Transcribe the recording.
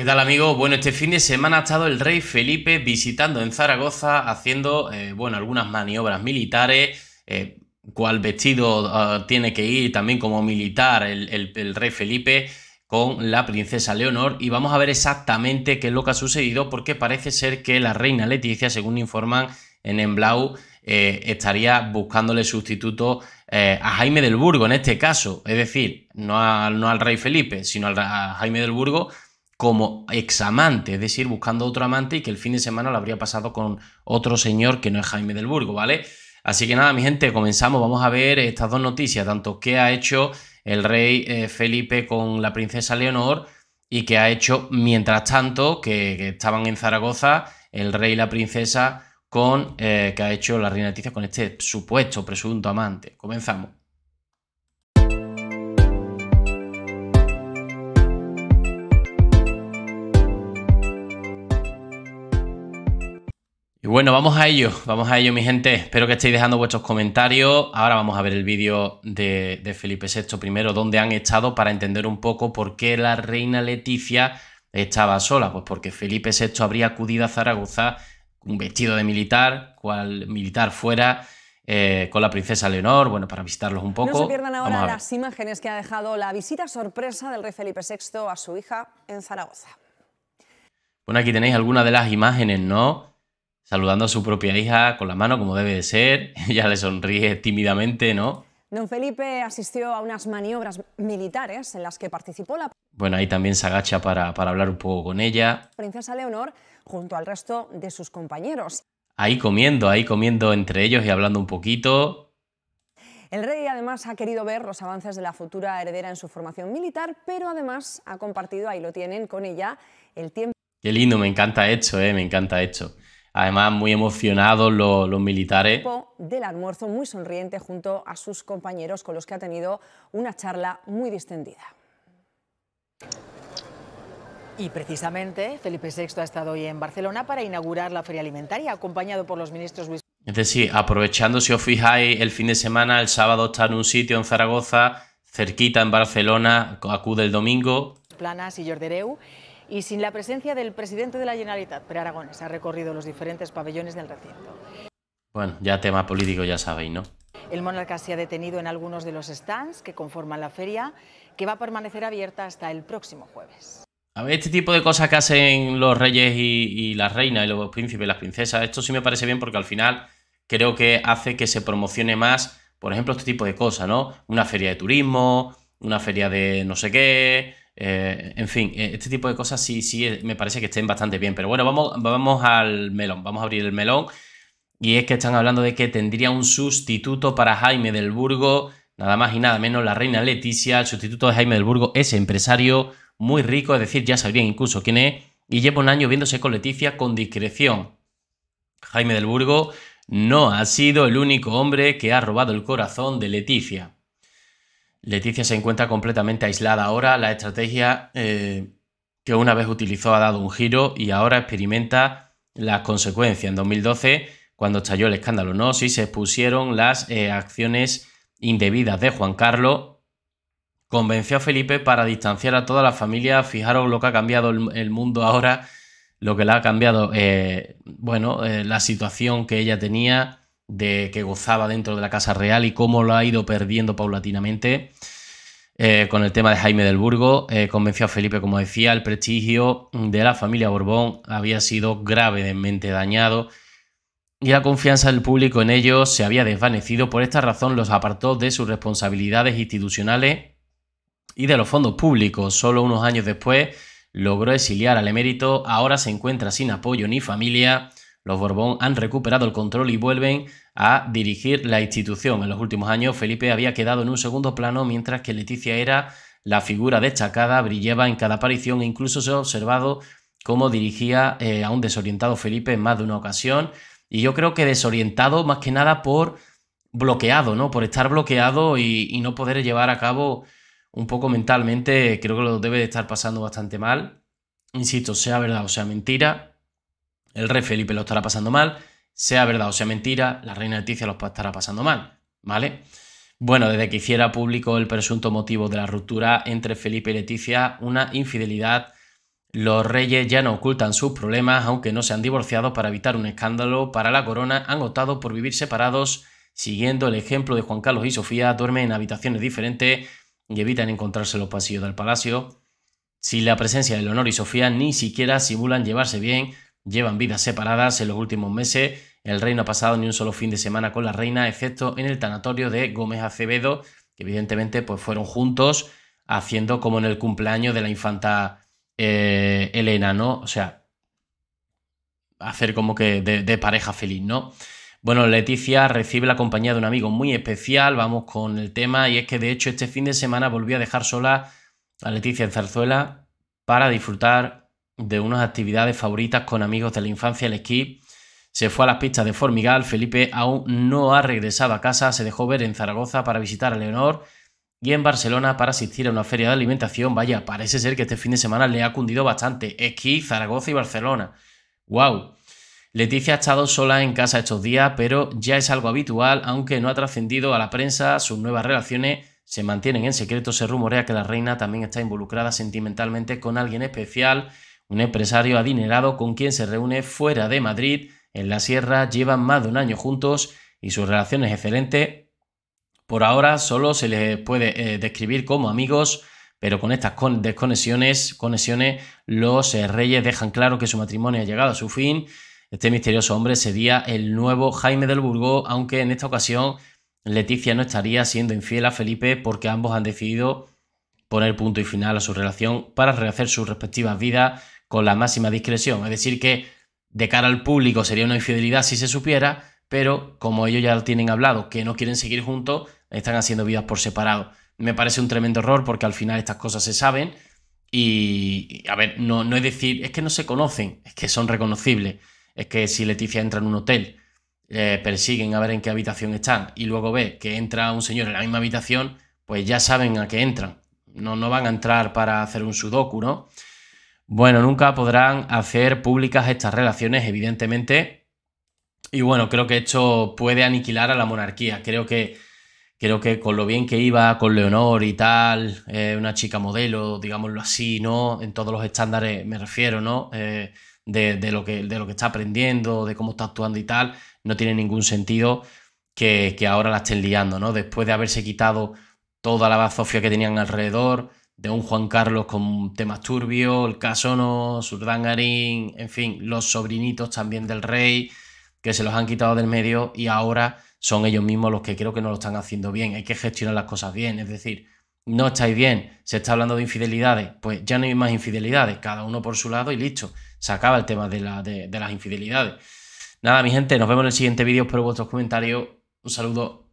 ¿Qué tal amigos? Bueno, este fin de semana ha estado el rey Felipe visitando en Zaragoza, haciendo, eh, bueno, algunas maniobras militares, eh, cuál vestido ah, tiene que ir también como militar el, rey Felipe con la princesa Leonor y vamos a ver exactamente qué es lo que ha sucedido porque parece ser que la reina Leticia, según informan en Emblau, eh, estaría buscándole sustituto a Jaime del Burgo en este caso, es decir, no, no al rey Felipe, sino al, a Jaime del Burgo, como examante, es decir, buscando otro amante y que el fin de semana lo habría pasado con otro señor que no es Jaime del Burgo, ¿vale? Así que nada, mi gente, comenzamos. Vamos a ver estas dos noticias, tanto qué ha hecho el rey eh, Felipe con la princesa Leonor y qué ha hecho, mientras tanto, que, estaban en Zaragoza, el rey y la princesa con, eh, que ha hecho la reina Leticia con este supuesto presunto amante. Comenzamos. bueno, vamos a ello, vamos a ello, mi gente. Espero que estéis dejando vuestros comentarios. Ahora vamos a ver el vídeo de, Felipe VI primero, donde han estado, para entender un poco por qué la reina Leticia estaba sola. Pues porque Felipe VI habría acudido a Zaragoza un vestido de militar, cual militar fuera. Eh, con la princesa Leonor, bueno, para visitarlos un poco. No se pierdan ahora las imágenes que ha dejado la visita sorpresa del rey Felipe VI a su hija en Zaragoza. Bueno, aquí tenéis algunas de las imágenes, ¿no? saludando a su propia hija con la mano como debe de ser. Ella le sonríe tímidamente, ¿no? Don Felipe asistió a unas maniobras militares en las que participó la... Bueno, ahí también se agacha para, para hablar un poco con ella. Princesa Leonor junto al resto de sus compañeros. Ahí comiendo, ahí comiendo entre ellos y hablando un poquito. El rey además ha querido ver los avances de la futura heredera en su formación militar, pero además ha compartido, ahí lo tienen, con ella el tiempo. Qué lindo, me encanta hecho, eh, me encanta hecho. Además, muy emocionados los, los, militares. Del almuerzo muy sonriente junto a sus compañeros con los que ha tenido una charla muy distendida. Y precisamente Felipe VI ha estado hoy en Barcelona para inaugurar la feria alimentaria, acompañado por los ministros Luis. Es decir, aprovechando, si os fijáis, el fin de semana, el sábado está en un sitio en Zaragoza, cerquita en Barcelona, acude el domingo. Planas y Jordereu y sin la presencia del presidente de la Generalitat, Pere Aragones, ha recorrido los diferentes pabellones del recinto. Bueno, ya tema político ya sabéis, ¿no? El monarca se ha detenido en algunos de los stands que conforman la feria, que va a permanecer abierta hasta el próximo jueves. A ver, este tipo de cosas que hacen los reyes y, y las reinas y los príncipes y las princesas, esto sí me parece bien porque al final creo que hace que se promocione más, por ejemplo, este tipo de cosas, ¿no? Una feria de turismo, una feria de no sé qué, eh, en fin, eh, este tipo de cosas sí, sí, eh, me parece que estén bastante bien. Pero bueno, vamos, vamos al melón, vamos a abrir el melón. Y es que están hablando de que tendría un sustituto para Jaime del Burgo, nada más y nada menos la reina Leticia. El sustituto de Jaime del Burgo es empresario muy rico, es decir, ya sabrían incluso quién es, y lleva un año viéndose con Leticia con discreción. Jaime del Burgo no ha sido el único hombre que ha robado el corazón de Leticia. Leticia se encuentra completamente aislada ahora, la estrategia eh, que una vez utilizó ha dado un giro y ahora experimenta las consecuencias. En 2012, cuando estalló el escándalo no, sí, se expusieron las eh, acciones indebidas de Juan Carlos. Convenció a Felipe para distanciar a toda la familia. Fijaros lo que ha cambiado el, mundo ahora, lo que le ha cambiado, eh, bueno, la situación que ella tenía de que gozaba dentro de la Casa Real y cómo lo ha ido perdiendo paulatinamente eh, con el tema de Jaime del Burgo. Eh, convenció a Felipe, como decía, el prestigio de la familia Borbón había sido gravemente dañado y la confianza del público en ellos se había desvanecido. Por esta razón los apartó de sus responsabilidades institucionales y de los fondos públicos. Solo unos años después logró exiliar al emérito, ahora se encuentra sin apoyo ni familia los Borbón han recuperado el control y vuelven a dirigir la institución. En los últimos años, Felipe había quedado en un segundo plano, mientras que Leticia era la figura destacada, brillaba en cada aparición e incluso se ha observado cómo dirigía eh, a un desorientado Felipe en más de una ocasión. Y yo creo que desorientado más que nada por bloqueado, ¿no? Por estar bloqueado y no poder llevar a cabo un poco mentalmente, creo que lo debe de estar pasando bastante mal. Insisto, sea verdad o sea mentira, el rey Felipe lo estará pasando mal, sea verdad o sea mentira, la reina Leticia lo estará pasando mal, ¿vale? Bueno, desde que hiciera público el presunto motivo de la ruptura entre Felipe y Leticia, una infidelidad, los reyes ya no ocultan sus problemas, aunque no se han divorciado para evitar un escándalo para la corona, han optado por vivir separados, siguiendo el ejemplo de Juan Carlos y Sofía, duermen en habitaciones diferentes y evitan encontrarse en los pasillos del palacio. Si la presencia de Leonor y Sofía ni siquiera simulan llevarse bien, llevan vidas separadas en los últimos meses. El rey no ha pasado ni un solo fin de semana con la reina, excepto en el tanatorio de Gómez Acevedo, que evidentemente pues, fueron juntos haciendo como en el cumpleaños de la infanta eh, Elena, ¿no? O sea, hacer como que de, de pareja feliz, ¿no? Bueno, Leticia recibe la compañía de un amigo muy especial, vamos con el tema, y es que de hecho este fin de semana volví a dejar sola a Leticia en Zarzuela para disfrutar de unas actividades favoritas con amigos de la infancia, el esquí. Se fue a las pistas de Formigal, Felipe aún no ha regresado a casa, se dejó ver en Zaragoza para visitar a Leonor y en Barcelona para asistir a una feria de alimentación. Vaya, parece ser que este fin de semana le ha cundido bastante. Esquí, Zaragoza y Barcelona. ¡Wow! Leticia ha estado sola en casa estos días, pero ya es algo habitual, aunque no ha trascendido a la prensa, sus nuevas relaciones se mantienen en secreto, se rumorea que la reina también está involucrada sentimentalmente con alguien especial, un empresario adinerado con quien se reúne fuera de Madrid, en la sierra, llevan más de un año juntos y su relación es excelente. Por ahora solo se les puede eh, describir como amigos, pero con estas desconexiones, conexiones, los eh, reyes dejan claro que su matrimonio ha llegado a su fin. Este misterioso hombre sería el nuevo Jaime del Burgo, aunque en esta ocasión Leticia no estaría siendo infiel a Felipe porque ambos han decidido poner punto y final a su relación para rehacer sus respectivas vidas con la máxima discreción. Es decir, que de cara al público sería una infidelidad si se supiera, pero como ellos ya lo tienen hablado, que no quieren seguir juntos, están haciendo vidas por separado. Me parece un tremendo error porque al final estas cosas se saben y, a ver, no, es decir, es que no se conocen, es que son reconocibles. Es que si Leticia entra en un hotel, eh, persiguen a ver en qué habitación están y luego ve que entra un señor en la misma habitación, pues ya saben a qué entran. No, no van a entrar para hacer un sudoku, ¿no? Bueno, nunca podrán hacer públicas estas relaciones, evidentemente. Y bueno, creo que esto puede aniquilar a la monarquía. Creo que, creo que con lo bien que iba, con Leonor y tal, eh, una chica modelo, digámoslo así, ¿no? En todos los estándares me refiero, ¿no? Eh, de, lo que, de lo que está aprendiendo, de cómo está actuando y tal, no tiene ningún sentido que, que ahora la estén liando, ¿no? Después de haberse quitado toda la bazofia que tenían alrededor, de un Juan Carlos con temas turbios, el caso Casono, Surdangarín, en fin, los sobrinitos también del rey, que se los han quitado del medio y ahora son ellos mismos los que creo que no lo están haciendo bien. Hay que gestionar las cosas bien, es decir, no estáis bien, se está hablando de infidelidades, pues ya no hay más infidelidades, cada uno por su lado y listo, se acaba el tema de, de las infidelidades. Nada, mi gente, nos vemos en el siguiente vídeo, espero vuestros comentarios, un saludo